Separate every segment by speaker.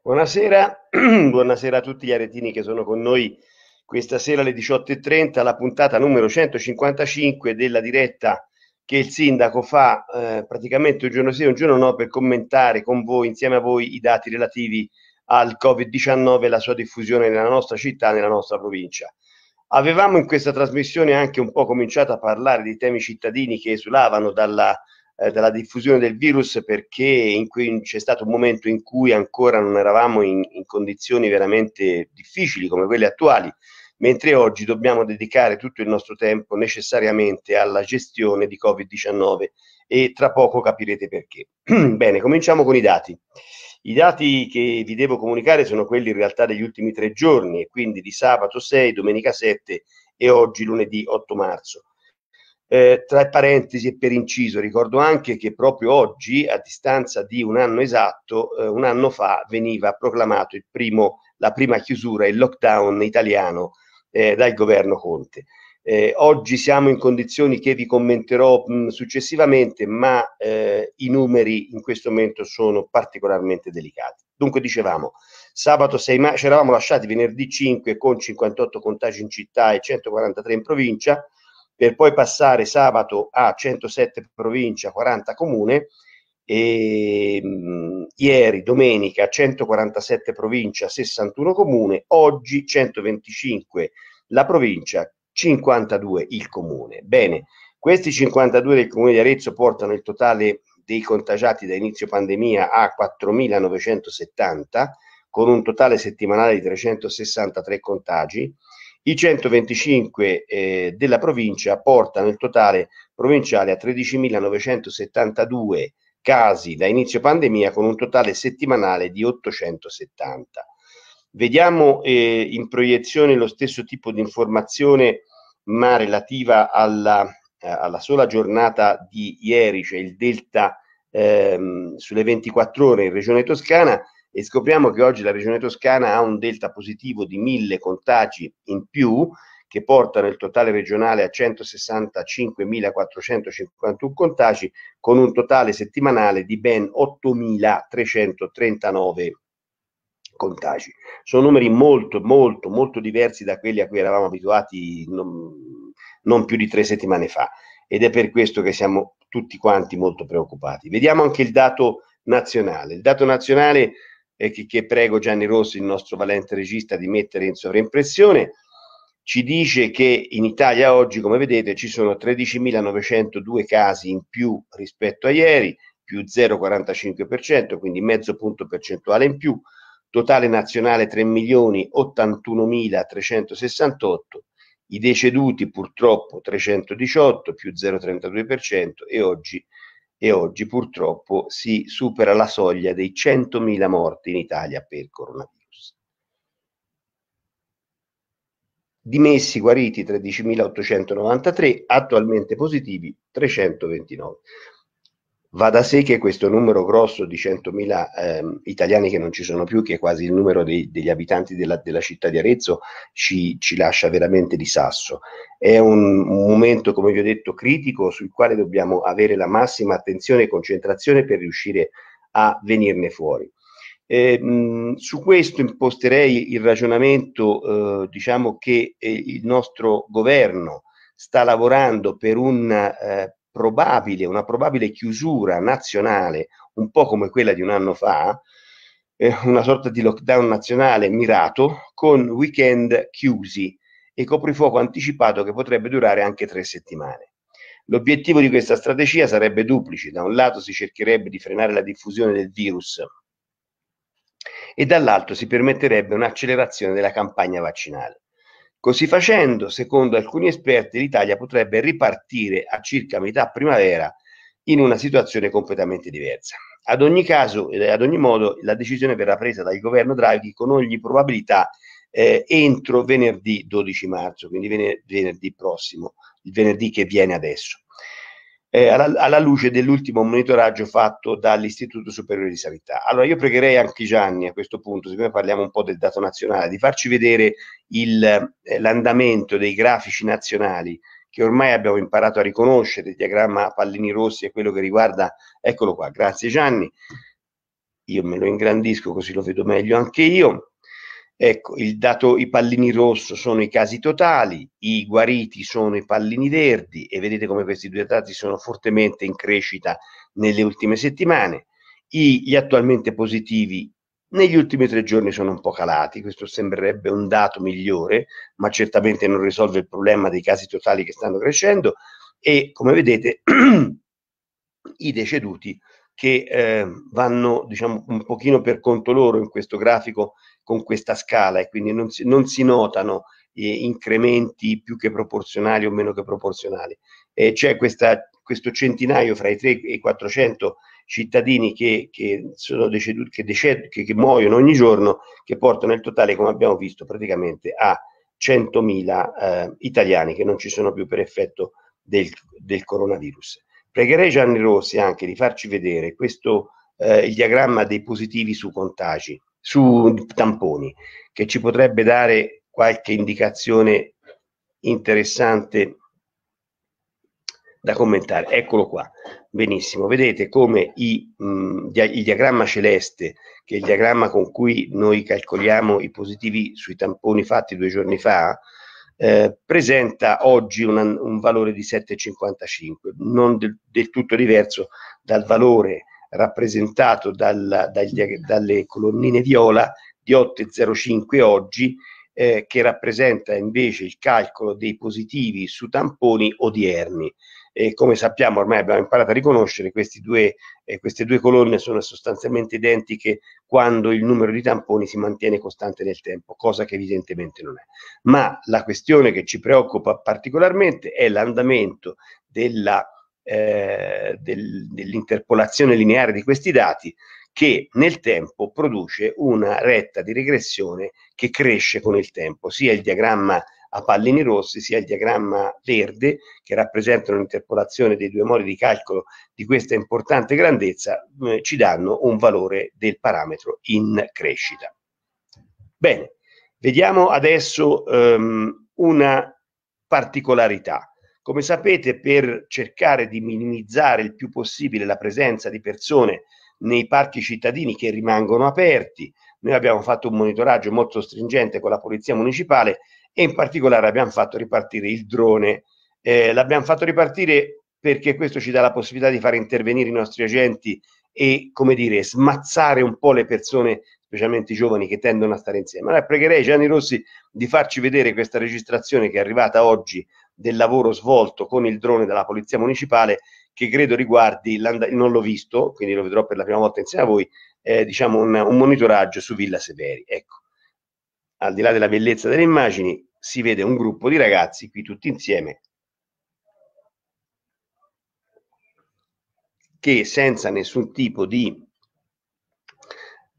Speaker 1: Buonasera, buonasera a tutti gli aretini che sono con noi questa sera alle 18.30, la puntata numero 155 della diretta che il sindaco fa eh, praticamente un giorno sì e un giorno no per commentare con voi, insieme a voi, i dati relativi al Covid-19 e la sua diffusione nella nostra città, nella nostra provincia. Avevamo in questa trasmissione anche un po' cominciato a parlare di temi cittadini che esulavano dalla eh, della diffusione del virus perché c'è stato un momento in cui ancora non eravamo in, in condizioni veramente difficili come quelle attuali, mentre oggi dobbiamo dedicare tutto il nostro tempo necessariamente alla gestione di Covid-19 e tra poco capirete perché. Bene, cominciamo con i dati. I dati che vi devo comunicare sono quelli in realtà degli ultimi tre giorni, quindi di sabato 6, domenica 7 e oggi lunedì 8 marzo. Eh, tra parentesi e per inciso, ricordo anche che proprio oggi, a distanza di un anno esatto, eh, un anno fa veniva proclamato primo, la prima chiusura, il lockdown italiano eh, dal governo Conte. Eh, oggi siamo in condizioni che vi commenterò mh, successivamente, ma eh, i numeri in questo momento sono particolarmente delicati. Dunque dicevamo, sabato 6 maggio, ci eravamo lasciati venerdì 5 con 58 contagi in città e 143 in provincia, per poi passare sabato a 107 provincia, 40 comune, e, mh, ieri domenica 147 provincia, 61 comune, oggi 125 la provincia, 52 il comune. Bene, questi 52 del comune di Arezzo portano il totale dei contagiati da inizio pandemia a 4.970, con un totale settimanale di 363 contagi. I 125 eh, della provincia portano il totale provinciale a 13.972 casi da inizio pandemia con un totale settimanale di 870. Vediamo eh, in proiezione lo stesso tipo di informazione ma relativa alla, eh, alla sola giornata di ieri, cioè il delta ehm, sulle 24 ore in regione toscana, e scopriamo che oggi la regione toscana ha un delta positivo di mille contagi in più, che portano il totale regionale a 165.451 contagi, con un totale settimanale di ben 8.339 contagi. Sono numeri molto, molto, molto diversi da quelli a cui eravamo abituati non, non più di tre settimane fa ed è per questo che siamo tutti quanti molto preoccupati. Vediamo anche il dato nazionale. Il dato nazionale eh, che, che prego Gianni Rossi, il nostro valente regista, di mettere in sovraimpressione, ci dice che in Italia oggi, come vedete, ci sono 13.902 casi in più rispetto a ieri, più 0,45%, quindi mezzo punto percentuale in più, totale nazionale 3.081.368, i deceduti purtroppo 318 più 0,32% e oggi e oggi purtroppo si supera la soglia dei 100.000 morti in Italia per coronavirus. Dimessi guariti 13.893, attualmente positivi 329. Va da sé che questo numero grosso di 100.000 eh, italiani che non ci sono più, che è quasi il numero dei, degli abitanti della, della, città di Arezzo, ci, ci, lascia veramente di sasso. È un, un momento, come vi ho detto, critico sul quale dobbiamo avere la massima attenzione e concentrazione per riuscire a venirne fuori. Eh, mh, su questo imposterei il ragionamento, eh, diciamo che eh, il nostro governo sta lavorando per un eh, probabile, una probabile chiusura nazionale, un po' come quella di un anno fa, eh, una sorta di lockdown nazionale mirato con weekend chiusi e coprifuoco anticipato che potrebbe durare anche tre settimane. L'obiettivo di questa strategia sarebbe duplice. Da un lato si cercherebbe di frenare la diffusione del virus e dall'altro si permetterebbe un'accelerazione della campagna vaccinale. Così facendo, secondo alcuni esperti, l'Italia potrebbe ripartire a circa metà primavera in una situazione completamente diversa. Ad ogni caso, e eh, ad ogni modo, la decisione verrà presa dal governo Draghi con ogni probabilità eh, entro venerdì 12 marzo, quindi venerdì prossimo, il venerdì che viene adesso eh, alla, alla, luce dell'ultimo monitoraggio fatto dall'Istituto Superiore di Sanità. Allora io pregherei anche Gianni a questo punto, siccome parliamo un po' del dato nazionale, di farci vedere il, eh, l'andamento dei grafici nazionali che ormai abbiamo imparato a riconoscere, il diagramma pallini rossi è quello che riguarda, eccolo qua, grazie Gianni, io me lo ingrandisco così lo vedo meglio anche io, Ecco, dato, i pallini rosso sono i casi totali, i guariti sono i pallini verdi e vedete come questi due dati sono fortemente in crescita nelle ultime settimane. I, gli attualmente positivi negli ultimi tre giorni sono un po' calati, questo sembrerebbe un dato migliore, ma certamente non risolve il problema dei casi totali che stanno crescendo e come vedete i deceduti che eh, vanno diciamo un pochino per conto loro in questo grafico con questa scala e quindi non si, non si notano eh, incrementi più che proporzionali o meno che proporzionali. Eh, c'è questa, questo centinaio fra i 3 e i 400 cittadini che, che, deceduti, che, deced- che, muoiono ogni giorno, che portano il totale, come abbiamo visto, praticamente a 100.000 eh, italiani che non ci sono più per effetto del, del coronavirus. Pregherei Gianni Rossi anche di farci vedere questo, eh, il diagramma dei positivi su contagi, su tamponi, che ci potrebbe dare qualche indicazione interessante da commentare. Eccolo qua, benissimo. Vedete come i, mh, mm, il diagramma celeste, che è il diagramma con cui noi calcoliamo i positivi sui tamponi fatti due giorni fa, eh, presenta oggi una, un valore di 7,55, non del, del, tutto diverso dal valore rappresentato dal, dagli, dalle colonnine viola di 8,05 oggi, eh, che rappresenta invece il calcolo dei positivi su tamponi odierni e come sappiamo ormai abbiamo imparato a riconoscere due, eh, queste due colonne sono sostanzialmente identiche quando il numero di tamponi si mantiene costante nel tempo, cosa che evidentemente non è. Ma la questione che ci preoccupa particolarmente è l'andamento della, eh, del, dell'interpolazione lineare di questi dati che nel tempo produce una retta di regressione che cresce con il tempo, sia il diagramma a pallini rossi sia il diagramma verde che rappresentano l'interpolazione dei due moli di calcolo di questa importante grandezza eh, ci danno un valore del parametro in crescita. Bene, vediamo adesso ehm, una particolarità. Come sapete, per cercare di minimizzare il più possibile la presenza di persone nei parchi cittadini che rimangono aperti, noi abbiamo fatto un monitoraggio molto stringente con la Polizia Municipale e in particolare abbiamo fatto ripartire il drone. Eh, l'abbiamo fatto ripartire perché questo ci dà la possibilità di far intervenire i nostri agenti e, come dire, smazzare un po' le persone, specialmente i giovani, che tendono a stare insieme. Allora pregherei Gianni Rossi di farci vedere questa registrazione che è arrivata oggi del lavoro svolto con il drone della Polizia Municipale che credo riguardi, non l'ho visto, quindi lo vedrò per la prima volta insieme a voi, eh, diciamo un, un monitoraggio su Villa Severi. Ecco, al di là della bellezza delle immagini, si vede un gruppo di ragazzi qui tutti insieme che senza nessun tipo di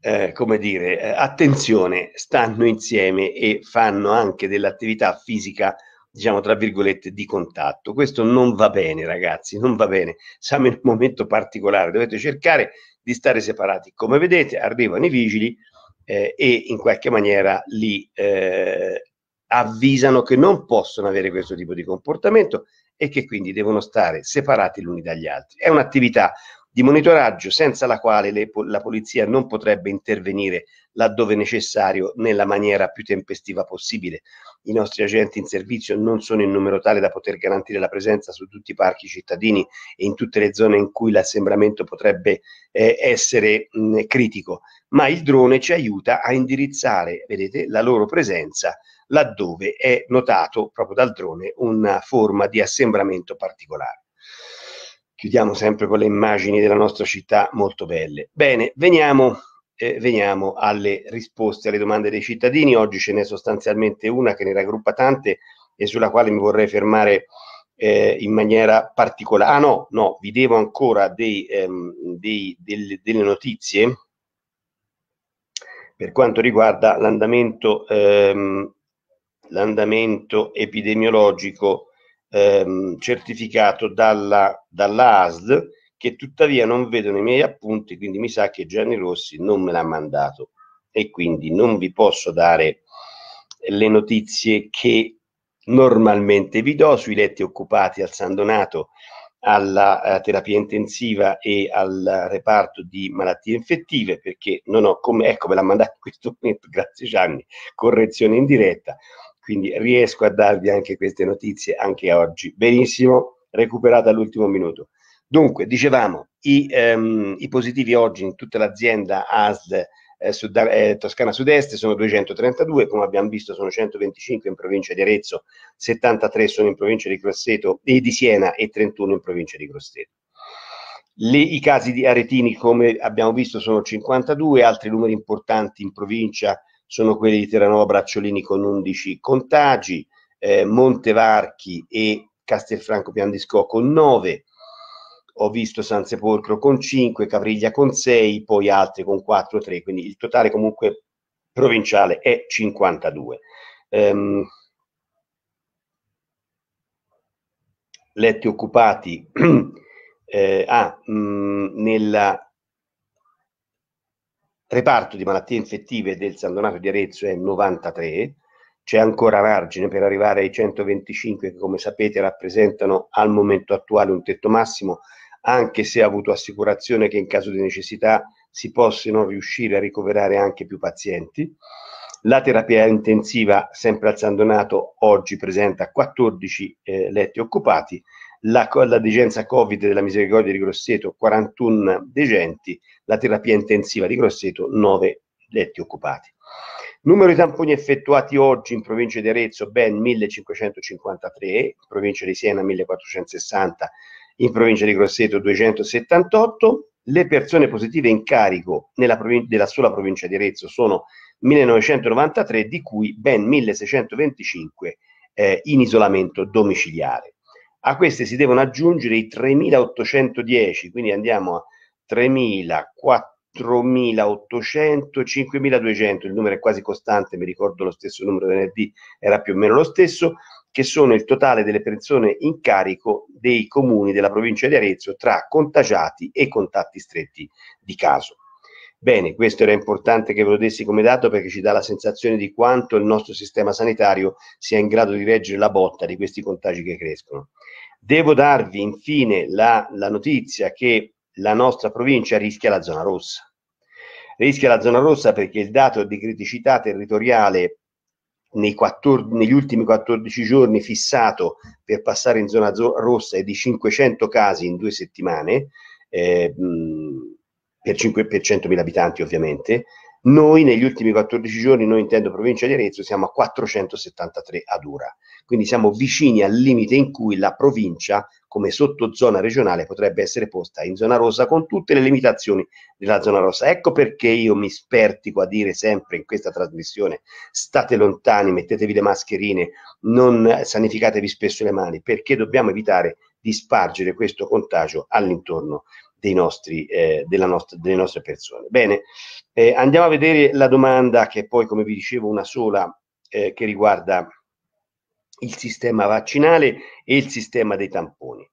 Speaker 1: eh, come dire, eh, attenzione, stanno insieme e fanno anche dell'attività fisica, diciamo tra virgolette, di contatto. Questo non va bene, ragazzi, non va bene. Siamo in un momento particolare, dovete cercare di stare separati. Come vedete, arrivano i vigili eh, e in qualche maniera li eh, avvisano che non possono avere questo tipo di comportamento e che quindi devono stare separati l'uni dagli altri. È un'attività di monitoraggio senza la quale le, la polizia non potrebbe intervenire laddove necessario nella maniera più tempestiva possibile. I nostri agenti in servizio non sono in numero tale da poter garantire la presenza su tutti i parchi cittadini e in tutte le zone in cui l'assembramento potrebbe eh, essere mh, critico, ma il drone ci aiuta a indirizzare, vedete, la loro presenza laddove è notato proprio dal drone una forma di assembramento particolare. Chiudiamo sempre con le immagini della nostra città molto belle. Bene, veniamo eh, veniamo alle risposte alle domande dei cittadini. Oggi ce n'è sostanzialmente una che ne raggruppa tante e sulla quale mi vorrei fermare eh, in maniera particolare. Ah no, no, vi devo ancora dei, ehm, dei, del, delle notizie per quanto riguarda l'andamento ehm, l'andamento epidemiologico ehm, certificato dalla, dalla ASD che tuttavia non vedono i miei appunti, quindi mi sa che Gianni Rossi non me l'ha mandato e quindi non vi posso dare le notizie che normalmente vi do sui letti occupati al San Donato, alla eh, terapia intensiva e al reparto di malattie infettive perché non ho come, ecco me l'ha mandato in questo momento, grazie Gianni, correzione in diretta, quindi riesco a darvi anche queste notizie anche oggi. Benissimo, recuperata all'ultimo minuto. Dunque, dicevamo, i, ehm, i positivi oggi in tutta l'azienda ASD eh, Sud, eh, Toscana Sud-Est sono 232, come abbiamo visto sono 125 in provincia di Arezzo, 73 sono in provincia di Grosseto e di Siena e 31 in provincia di Grosseto. Le, I casi di aretini, come abbiamo visto, sono 52, altri numeri importanti in provincia sono quelli di Terranova Bracciolini con 11 contagi, eh, Montevarchi e Castelfranco Piandisco con 9, ho visto San Sepolcro con 5, Cavriglia con 6, poi altri con 4, 3, quindi il totale comunque provinciale è 52. Um, ehm, letti occupati eh, ah, mh, mm, nella reparto di malattie infettive del San Donato di Arezzo è 93, c'è ancora margine per arrivare ai 125 che come sapete rappresentano al momento attuale un tetto massimo, anche se ha avuto assicurazione che in caso di necessità si possono riuscire a ricoverare anche più pazienti. La terapia intensiva, sempre al San Donato, oggi presenta 14 eh, letti occupati la, la degenza Covid della misericordia di Grosseto 41 degenti, la terapia intensiva di Grosseto 9 letti occupati. Numero di tamponi effettuati oggi in provincia di Arezzo ben 1553, in provincia di Siena 1460, in provincia di Grosseto 278. Le persone positive in carico provin- della sola provincia di Arezzo sono 1993, di cui ben 1625 eh, in isolamento domiciliare. A queste si devono aggiungere i 3.810, quindi andiamo a 3.000, 4.800, 5.200, il numero è quasi costante, mi ricordo lo stesso numero venerdì, era più o meno lo stesso, che sono il totale delle persone in carico dei comuni della provincia di Arezzo tra contagiati e contatti stretti di caso. Bene, questo era importante che ve lo dessi come dato perché ci dà la sensazione di quanto il nostro sistema sanitario sia in grado di reggere la botta di questi contagi che crescono. Devo darvi infine la, la notizia che la nostra provincia rischia la zona rossa. Rischia la zona rossa perché il dato di criticità territoriale 14, negli ultimi 14 giorni fissato per passare in zona rossa è di 500 casi in due settimane, eh, per, 5, per 100.000 abitanti ovviamente, noi negli ultimi 14 giorni, noi intendo provincia di Arezzo, siamo a 473 ad ora, quindi siamo vicini al limite in cui la provincia come sottozona regionale potrebbe essere posta in zona rossa con tutte le limitazioni della zona rossa. Ecco perché io mi spertico a dire sempre in questa trasmissione state lontani, mettetevi le mascherine, non sanificatevi spesso le mani, perché dobbiamo evitare di spargere questo contagio all'intorno dei nostri, eh, nost- delle nostre persone. Bene, eh, andiamo a vedere la domanda che poi, come vi dicevo, una sola eh, che riguarda il sistema vaccinale e il sistema dei tamponi.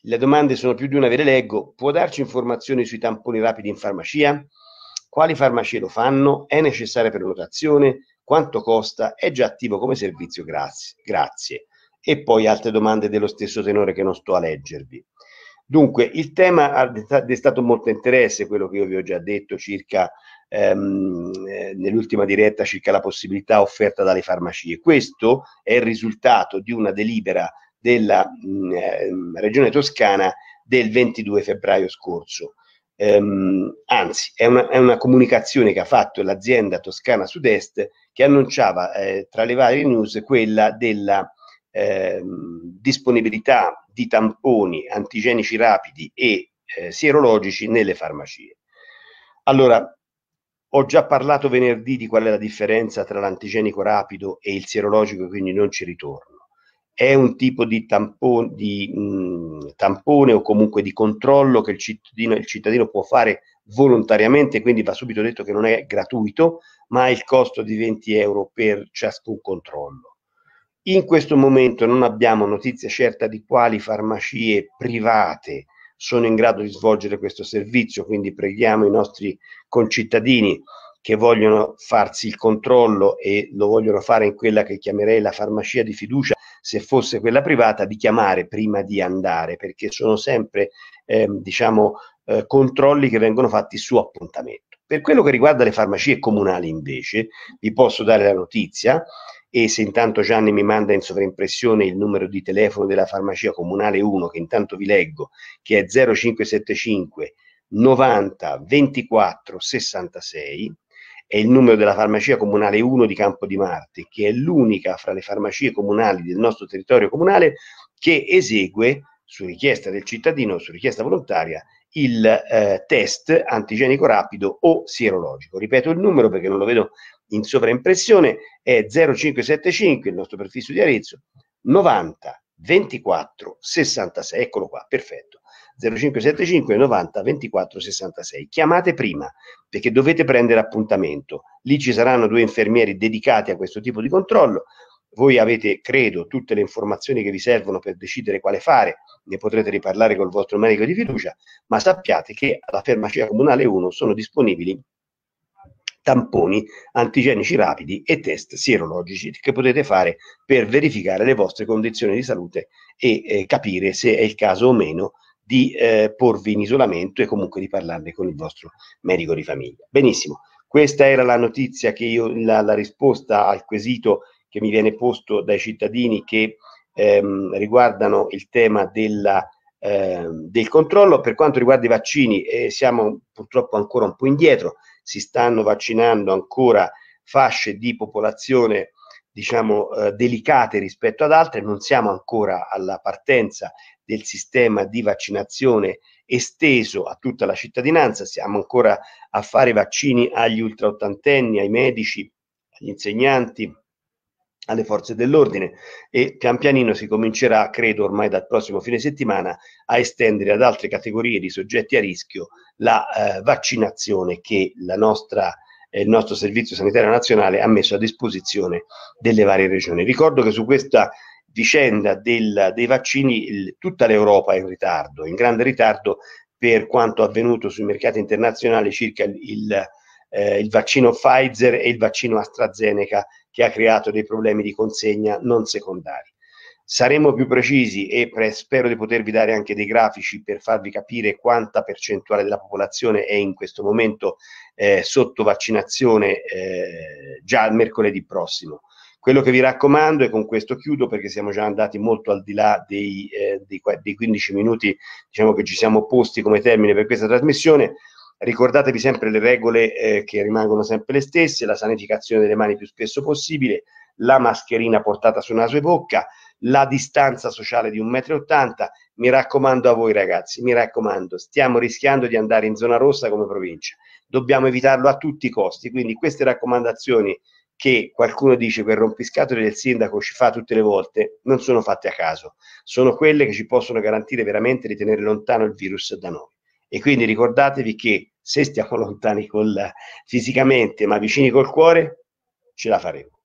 Speaker 1: Le domande sono più di una, ve le leggo. Può darci informazioni sui tamponi rapidi in farmacia? Quali farmacie lo fanno? È necessaria prenotazione? Quanto costa? È già attivo come servizio? Grazie. Grazie. E poi altre domande dello stesso tenore che non sto a leggervi. Dunque, il tema ha destato molto interesse, quello che io vi ho già detto circa ehm, eh, nell'ultima diretta circa la possibilità offerta dalle farmacie. Questo è il risultato di una delibera della mh, mm, ehm, Regione Toscana del 22 febbraio scorso. Ehm, anzi, è una, è una, comunicazione che ha fatto l'azienda toscana Sud-Est che annunciava eh, tra le varie news quella della Ehm, disponibilità di tamponi antigenici rapidi e eh, sierologici nelle farmacie. Allora, ho già parlato venerdì di qual è la differenza tra l'antigenico rapido e il sierologico, quindi non ci ritorno. È un tipo di, tampone, di mh, mm, tampone o comunque di controllo che il cittadino, il cittadino può fare volontariamente, quindi va subito detto che non è gratuito, ma il costo di 20 euro per ciascun controllo. In questo momento non abbiamo notizia certa di quali farmacie private sono in grado di svolgere questo servizio, quindi preghiamo i nostri concittadini che vogliono farsi il controllo e lo vogliono fare in quella che chiamerei la farmacia di fiducia, se fosse quella privata, di chiamare prima di andare, perché sono sempre eh, diciamo, eh, controlli che vengono fatti su appuntamento. Per quello che riguarda le farmacie comunali invece, vi posso dare la notizia e se intanto Gianni mi manda in sovraimpressione il numero di telefono della farmacia comunale 1 che intanto vi leggo che è 0575 90 24 66 è il numero della farmacia comunale 1 di Campo di Marte, che è l'unica fra le farmacie comunali del nostro territorio comunale che esegue, su richiesta del cittadino, su richiesta volontaria, il eh, test antigenico rapido o sierologico. Ripeto il numero perché non lo vedo in sovraimpressione è 0575, il nostro prefisso di Arezzo, 90 24 66, eccolo qua, perfetto. 0575 90 24 66. Chiamate prima perché dovete prendere appuntamento. Lì ci saranno due infermieri dedicati a questo tipo di controllo. Voi avete, credo, tutte le informazioni che vi servono per decidere quale fare, ne potrete riparlare col vostro medico di fiducia, ma sappiate che alla farmacia comunale 1 sono disponibili tamponi antigenici rapidi e test sierologici che potete fare per verificare le vostre condizioni di salute e eh, capire se è il caso o meno di eh, porvi in isolamento e comunque di parlarne con il vostro medico di famiglia. Benissimo, questa era la notizia che io, la, la risposta al quesito che mi viene posto dai cittadini che ehm, riguardano il tema della, ehm, del controllo. Per quanto riguarda i vaccini, eh, siamo purtroppo ancora un po' indietro, si stanno vaccinando ancora fasce di popolazione diciamo eh, delicate rispetto ad altre, non siamo ancora alla partenza del sistema di vaccinazione esteso a tutta la cittadinanza, siamo ancora a fare vaccini agli ultraottantenni, ai medici, agli insegnanti, alle forze dell'ordine e pian pianino si comincerà, credo ormai dal prossimo fine settimana, a estendere ad altre categorie di soggetti a rischio la eh, vaccinazione che la nostra eh, il nostro Servizio Sanitario Nazionale ha messo a disposizione delle varie regioni. Ricordo che su questa vicenda del, dei vaccini il, tutta l'Europa è in ritardo, in grande ritardo per quanto avvenuto sui mercati internazionali circa il, eh, il vaccino Pfizer e il vaccino AstraZeneca che ha creato dei problemi di consegna non secondari. Saremo più precisi e pre- spero di potervi dare anche dei grafici per farvi capire quanta percentuale della popolazione è in questo momento eh, sotto vaccinazione eh, già mercoledì prossimo. Quello che vi raccomando, e con questo chiudo perché siamo già andati molto al di là dei, eh, dei, dei 15 minuti diciamo, che ci siamo posti come termine per questa trasmissione, Ricordatevi sempre le regole eh, che rimangono sempre le stesse, la sanificazione delle mani più spesso possibile, la mascherina portata su naso e bocca, la distanza sociale di 1,80 m. Mi raccomando a voi ragazzi, mi raccomando, stiamo rischiando di andare in zona rossa come provincia. Dobbiamo evitarlo a tutti i costi, quindi queste raccomandazioni che qualcuno dice per rompiscatole del sindaco ci fa tutte le volte, non sono fatte a caso, sono quelle che ci possono garantire veramente di tenere lontano il virus da noi. E quindi ricordatevi che se stiamo lontani col, fisicamente ma vicini col cuore, ce la faremo.